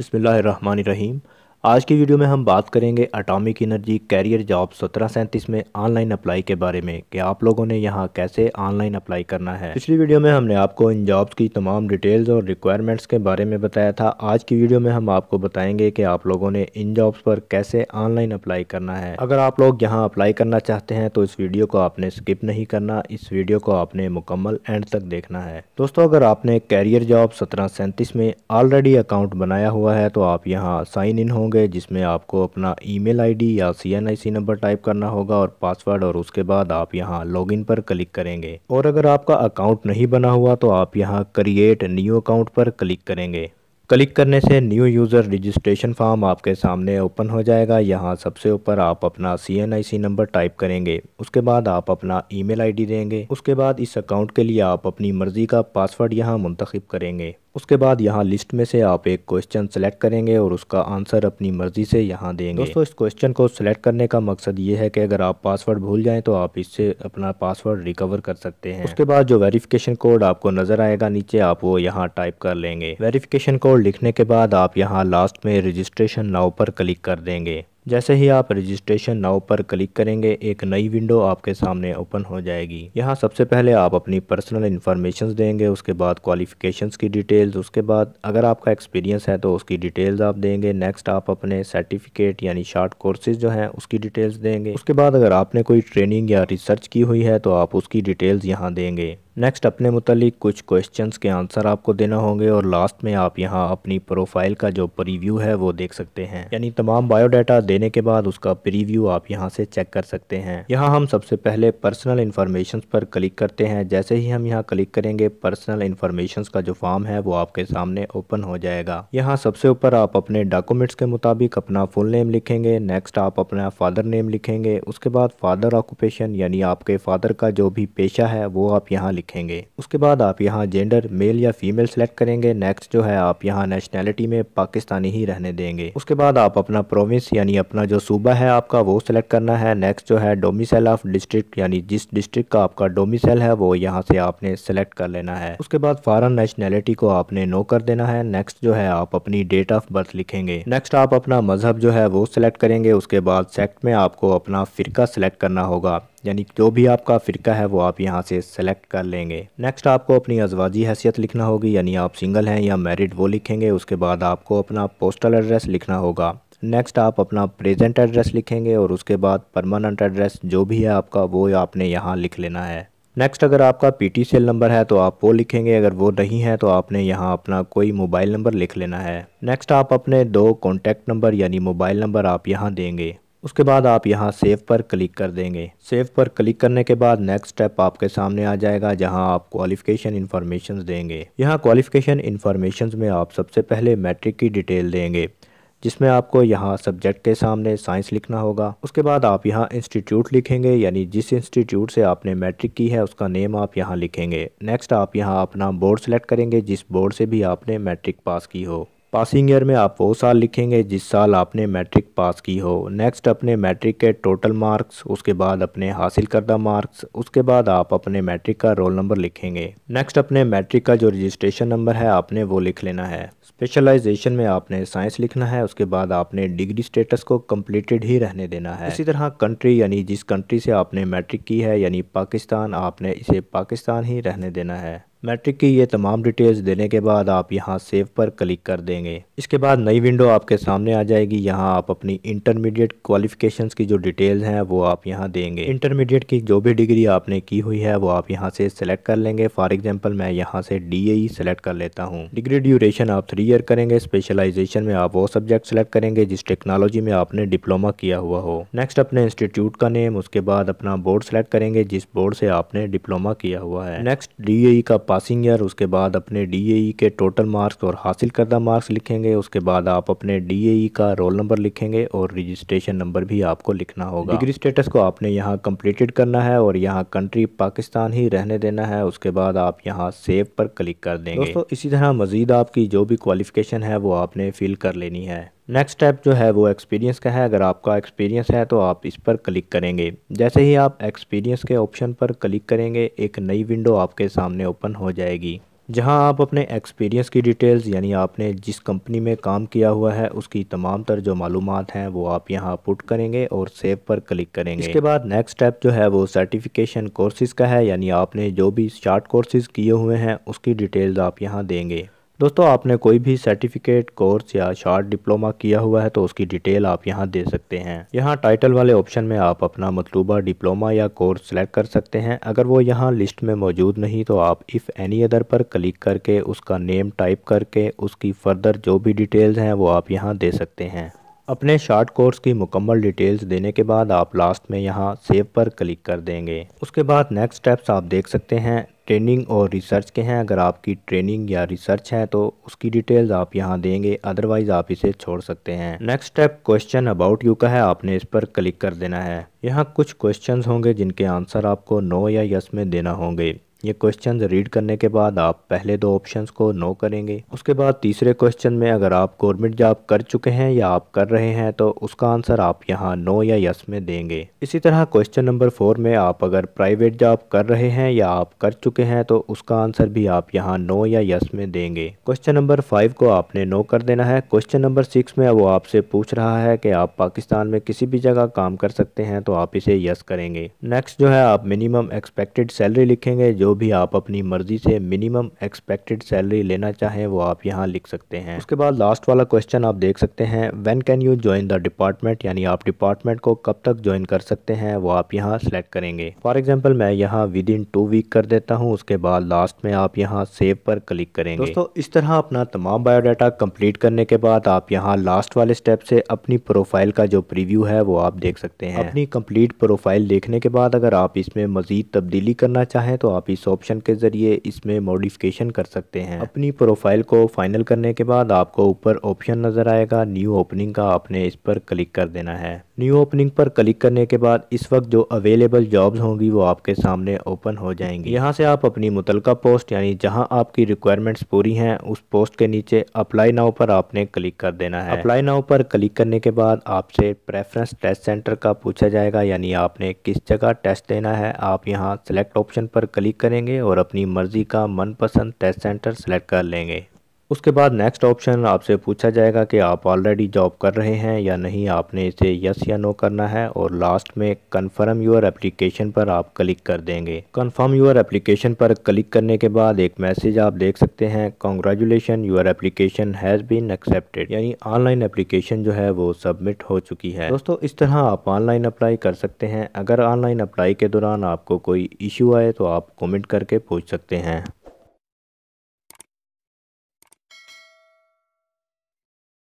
बसमीम आज की वीडियो में हम बात करेंगे अटोमिक एनर्जी कैरियर जॉब सत्रह सैंतीस में ऑनलाइन अप्लाई के बारे में कि आप लोगों ने यहाँ कैसे ऑनलाइन अप्लाई करना है पिछली वीडियो में हमने आपको इन जॉब्स की तमाम डिटेल्स और रिक्वायरमेंट्स के बारे में बताया था आज की वीडियो में हम आपको बताएंगे कि आप लोगों ने इन जॉब्स पर कैसे ऑनलाइन अप्लाई करना है अगर आप लोग यहाँ अप्लाई करना चाहते हैं तो इस वीडियो को आपने स्किप नहीं करना इस वीडियो को आपने मुकम्मल एंड तक देखना है दोस्तों अगर आपने कैरियर जॉब सत्रह सैंतीस में ऑलरेडी अकाउंट बनाया हुआ है तो आप यहाँ साइन इन होंगे होंगे जिसमें आपको अपना ईमेल आईडी या सीएनआईसी नंबर टाइप करना होगा और पासवर्ड और उसके बाद आप यहां लॉगिन पर क्लिक करेंगे और अगर आपका अकाउंट नहीं बना हुआ तो आप यहां क्रिएट न्यू अकाउंट पर क्लिक करेंगे क्लिक करने से न्यू यूज़र रजिस्ट्रेशन फॉर्म आपके सामने ओपन हो जाएगा यहाँ सबसे ऊपर आप अपना सी नंबर टाइप करेंगे उसके बाद आप अपना ईमेल आईडी देंगे उसके बाद इस अकाउंट के लिए आप अपनी मर्ज़ी का पासवर्ड यहाँ मुंतखब करेंगे उसके बाद यहाँ लिस्ट में से आप एक क्वेश्चन सेलेक्ट करेंगे और उसका आंसर अपनी मर्ज़ी से यहाँ देंगे दोस्तों इस क्वेश्चन को सेलेक्ट करने का मकसद ये है कि अगर आप पासवर्ड भूल जाएं तो आप इससे अपना पासवर्ड रिकवर कर सकते हैं उसके बाद जो वेरिफिकेशन कोड आपको नज़र आएगा नीचे आप वो यहाँ टाइप कर लेंगे वेरिफिकेशन कोड लिखने के बाद आप यहाँ लास्ट में रजिस्ट्रेशन नाव पर क्लिक कर देंगे जैसे ही आप रजिस्ट्रेशन नाउ पर क्लिक करेंगे एक नई विंडो आपके सामने ओपन हो जाएगी यहाँ सबसे पहले आप अपनी पर्सनल इन्फॉर्मेशन देंगे उसके बाद क्वालिफिकेशंस की डिटेल्स उसके बाद अगर आपका एक्सपीरियंस है तो उसकी डिटेल्स आप देंगे नेक्स्ट आप अपने सर्टिफिकेट यानी शार्ट कोर्सेज जो हैं उसकी डिटेल्स देंगे उसके बाद अगर आपने कोई ट्रेनिंग या रिसर्च की हुई है तो आप उसकी डिटेल्स यहाँ देंगे नेक्स्ट अपने मुतलिक कुछ क्वेश्चंस के आंसर आपको देना होंगे और लास्ट में आप यहाँ अपनी प्रोफाइल का जो प्रीव्यू है वो देख सकते हैं यानी तमाम बायोडाटा देने के बाद उसका प्रीव्यू आप यहाँ से चेक कर सकते हैं यहाँ हम सबसे पहले पर्सनल इन्फॉर्मेशन पर क्लिक करते हैं जैसे ही हम यहाँ क्लिक करेंगे पर्सनल इन्फॉर्मेशन का जो फॉर्म है वो आपके सामने ओपन हो जाएगा यहाँ सबसे ऊपर आप अपने डॉक्यूमेंट्स के मुताबिक अपना फुल नेम लिखेंगे नेक्स्ट आप अपना फादर नेम लिखेंगे उसके बाद फादर ऑक्यूपेशन यानी आपके फादर का जो भी पेशा है वो आप यहाँ रखेंगे उसके बाद आप यहाँ जेंडर मेल या फीमेल सेलेक्ट करेंगे नेक्स्ट जो है आप यहाँ नेशनैलिटी में पाकिस्तानी ही रहने देंगे उसके बाद आप अपना प्रोविंस यानी अपना जो सूबा है आपका वो सेलेक्ट करना है नेक्स्ट जो है डोमिसल ऑफ डिस्ट्रिक्ट यानी जिस डिस्ट्रिक्ट का आपका डोमिसल है वो यहाँ से आपने सेलेक्ट कर लेना है उसके बाद फॉरन नेशनैलिटी को आपने नो कर देना है नेक्स्ट जो है आप अपनी डेट ऑफ बर्थ लिखेंगे नेक्स्ट आप अपना मजहब जो है वो सिलेक्ट करेंगे उसके बाद सेक्ट में आपको अपना फ़िरका सेलेक्ट करना होगा यानी जो भी आपका फ़िरका है वो आप यहाँ से सेलेक्ट कर लेंगे नेक्स्ट आपको अपनी अजवाजी हैसियत लिखना होगी यानी आप सिंगल हैं या मैरिड वो लिखेंगे उसके बाद आपको अपना पोस्टल एड्रेस लिखना होगा नेक्स्ट आप अपना प्रेजेंट एड्रेस लिखेंगे और उसके बाद परमानेंट एड्रेस जो भी है आपका वो आपने यहाँ लिख लेना है नेक्स्ट अगर आपका पीटी सेल नंबर है तो आप वो लिखेंगे अगर वो नहीं है तो आपने यहाँ अपना कोई मोबाइल नंबर लिख लेना है नेक्स्ट आप अपने दो कॉन्टैक्ट नंबर यानी मोबाइल नंबर आप यहाँ देंगे उसके बाद आप यहाँ सेव पर क्लिक कर देंगे सेव पर क्लिक करने के बाद नेक्स्ट स्टेप आपके सामने आ जाएगा जहाँ आप क्वालिफिकेशन इन्फॉर्मेशन देंगे यहाँ क्वालिफिकेशन इन्फॉर्मेशन में आप सबसे पहले मैट्रिक की डिटेल देंगे जिसमें आपको यहाँ सब्जेक्ट के सामने साइंस लिखना होगा उसके बाद आप यहाँ इंस्टीट्यूट लिखेंगे यानी जिस इंस्टीट्यूट से आपने मैट्रिक की है उसका नेम आप यहाँ लिखेंगे नेक्स्ट आप यहाँ अपना बोर्ड सेलेक्ट करेंगे जिस बोर्ड से भी आपने मैट्रिक पास की हो पासिंग ईयर में आप वो साल लिखेंगे जिस साल आपने मैट्रिक पास की हो नेक्स्ट अपने मैट्रिक के टोटल मार्क्स उसके बाद अपने हासिल करदा मार्क्स उसके बाद आप अपने मैट्रिक का रोल नंबर लिखेंगे नेक्स्ट अपने मैट्रिक का जो रजिस्ट्रेशन नंबर है आपने वो लिख लेना है स्पेशलाइजेशन में आपने साइंस लिखना है उसके बाद आपने डिग्री स्टेटस को कम्प्लीटेड ही रहने देना है इसी तरह कंट्री यानी जिस कंट्री से आपने मैट्रिक की है यानी पाकिस्तान आपने इसे पाकिस्तान ही रहने देना है मैट्रिक की ये तमाम डिटेल्स देने के बाद आप यहाँ सेव पर क्लिक कर देंगे इसके बाद नई विंडो आपके सामने आ जाएगी यहाँ आप अपनी इंटरमीडिएट क्वालिफिकेशंस की जो डिटेल्स हैं वो आप यहाँ देंगे इंटरमीडिएट की जो भी डिग्री आपने की हुई है वो आप यहाँ से सेलेक्ट कर लेंगे फॉर एग्जाम्पल मैं यहाँ से डी ए e सेलेक्ट कर लेता हूँ डिग्री ड्यूरेशन आप थ्री ईयर करेंगे स्पेशलाइजेशन में आप वो सब्जेक्ट सेलेक्ट करेंगे जिस टेक्नोलॉजी में आपने डिप्लोमा किया हुआ हो नेक्स्ट अपने इंस्टीट्यूट का नेम उसके बाद अपना बोर्ड सेलेक्ट करेंगे जिस बोर्ड से आपने डिप्लोमा किया हुआ है नेक्स्ट डी e का पासिंग ईयर उसके बाद अपने डी e के टोटल मार्क्स और हासिल करदा मार्क्स लिखेंगे उसके बाद आप अपने डी e का रोल नंबर लिखेंगे और रजिस्ट्रेशन नंबर भी आपको लिखना होगा डिग्री स्टेटस को आपने यहाँ कंप्लीटेड करना है और यहाँ कंट्री पाकिस्तान ही रहने देना है उसके बाद आप यहाँ सेव पर क्लिक कर देंगे दोस्तों इसी तरह मज़ीद आपकी जो भी क्वालिफिकेशन है वो आपने फिल कर लेनी है नेक्स्ट स्टेप जो है वो एक्सपीरियंस का है अगर आपका एक्सपीरियंस है तो आप इस पर क्लिक करेंगे जैसे ही आप एक्सपीरियंस के ऑप्शन पर क्लिक करेंगे एक नई विंडो आपके सामने ओपन हो जाएगी जहां आप अपने एक्सपीरियंस की डिटेल्स यानी आपने जिस कंपनी में काम किया हुआ है उसकी तमाम तर जो मालूम हैं वो आप यहां पुट करेंगे और सेव पर क्लिक करेंगे इसके बाद नेक्स्ट स्टेप जो है वो सर्टिफिकेशन कोर्सेज़ का है यानी आपने जो भी शार्ट कोर्सेज़ किए हुए हैं उसकी डिटेल्स आप यहां देंगे दोस्तों आपने कोई भी सर्टिफिकेट कोर्स या शॉर्ट डिप्लोमा किया हुआ है तो उसकी डिटेल आप यहाँ दे सकते हैं यहाँ टाइटल वाले ऑप्शन में आप अपना मतलूबा डिप्लोमा या कोर्स सेलेक्ट कर सकते हैं अगर वो यहाँ लिस्ट में मौजूद नहीं तो आप इफ़ एनी अदर पर क्लिक करके उसका नेम टाइप करके उसकी फर्दर जो भी डिटेल्स हैं वो आप यहाँ दे सकते हैं अपने शार्ट कोर्स की मुकम्मल डिटेल्स देने के बाद आप लास्ट में यहाँ सेव पर क्लिक कर देंगे उसके बाद नेक्स्ट स्टेप्स आप देख सकते हैं ट्रेनिंग और रिसर्च के हैं अगर आपकी ट्रेनिंग या रिसर्च है तो उसकी डिटेल्स आप यहाँ देंगे अदरवाइज आप इसे छोड़ सकते हैं next step question about you का है आपने इस पर क्लिक कर देना है यहाँ कुछ क्वेश्चन होंगे जिनके आंसर आपको नो या यस में देना होंगे ये क्वेश्चन रीड करने के बाद आप पहले दो ऑप्शंस को नो करेंगे उसके बाद तीसरे क्वेश्चन में अगर आप गवर्नमेंट जॉब कर चुके हैं या आप कर रहे हैं तो उसका आंसर आप यहाँ नो या यस में देंगे इसी तरह क्वेश्चन नंबर फोर में आप अगर प्राइवेट जॉब कर रहे हैं या आप कर चुके हैं तो उसका आंसर भी आप यहाँ नो या यस में देंगे क्वेश्चन नंबर फाइव को आपने नो कर देना है क्वेश्चन नंबर सिक्स में वो आपसे पूछ रहा है कि आप पाकिस्तान में किसी भी जगह काम कर सकते हैं तो आप इसे यस करेंगे नेक्स्ट जो है आप मिनिमम एक्सपेक्टेड सैलरी लिखेंगे जो भी आप अपनी मर्ज़ी से मिनिमम एक्सपेक्टेड सैलरी लेना चाहें वो आप यहाँ लिख सकते हैं उसके बाद लास्ट वाला क्वेश्चन आप देख सकते हैं when can you join the department यानी आप डिपार्टमेंट को कब तक ज्वाइन कर सकते हैं वो आप यहाँ सेलेक्ट करेंगे फॉर एग्जाम्पल मैं यहाँ विद इन टू वीक कर देता हूँ उसके बाद लास्ट में आप यहाँ सेव पर क्लिक करेंगे दोस्तों इस तरह अपना तमाम बायोडाटा कम्प्लीट करने के बाद आप यहाँ लास्ट वाले स्टेप से अपनी प्रोफाइल का जो प्रीव्यू है वो आप देख सकते हैं अपनी कम्प्लीट प्रोफाइल देखने के बाद अगर आप इसमें मजीद तब्दीली करना चाहें तो आप इस इस ऑप्शन के ज़रिए इसमें मॉडिफिकेशन कर सकते हैं अपनी प्रोफाइल को फाइनल करने के बाद आपको ऊपर ऑप्शन नज़र आएगा न्यू ओपनिंग का आपने इस पर क्लिक कर देना है न्यू ओपनिंग पर क्लिक करने के बाद इस वक्त जो अवेलेबल जॉब्स होंगी वो आपके सामने ओपन हो जाएंगी यहाँ से आप अपनी मुतलका पोस्ट यानी जहाँ आपकी रिक्वायरमेंट्स पूरी हैं उस पोस्ट के नीचे अप्लाई नाउ पर आपने क्लिक कर देना है अप्लाई नाउ पर क्लिक करने के बाद आपसे प्रेफरेंस टेस्ट सेंटर का पूछा जाएगा यानी आपने किस जगह टेस्ट देना है आप यहाँ सेलेक्ट ऑप्शन पर क्लिक करें करेंगे और अपनी मर्ज़ी का मनपसंद टेस्ट सेंटर सेलेक्ट कर लेंगे उसके बाद नेक्स्ट ऑप्शन आपसे पूछा जाएगा कि आप ऑलरेडी जॉब कर रहे हैं या नहीं आपने इसे यस या नो करना है और लास्ट में कन्फर्म यूर एप्लीकेशन पर आप क्लिक कर देंगे कन्फर्म यूर एप्लीकेशन पर क्लिक करने के बाद एक मैसेज आप देख सकते हैं congratulation your application has been accepted यानी ऑनलाइन एप्लीकेशन जो है वो सबमिट हो चुकी है दोस्तों इस तरह आप ऑनलाइन अप्लाई कर सकते हैं अगर ऑनलाइन अप्लाई के दौरान आपको कोई इशू आए तो आप कॉमेंट करके पूछ सकते हैं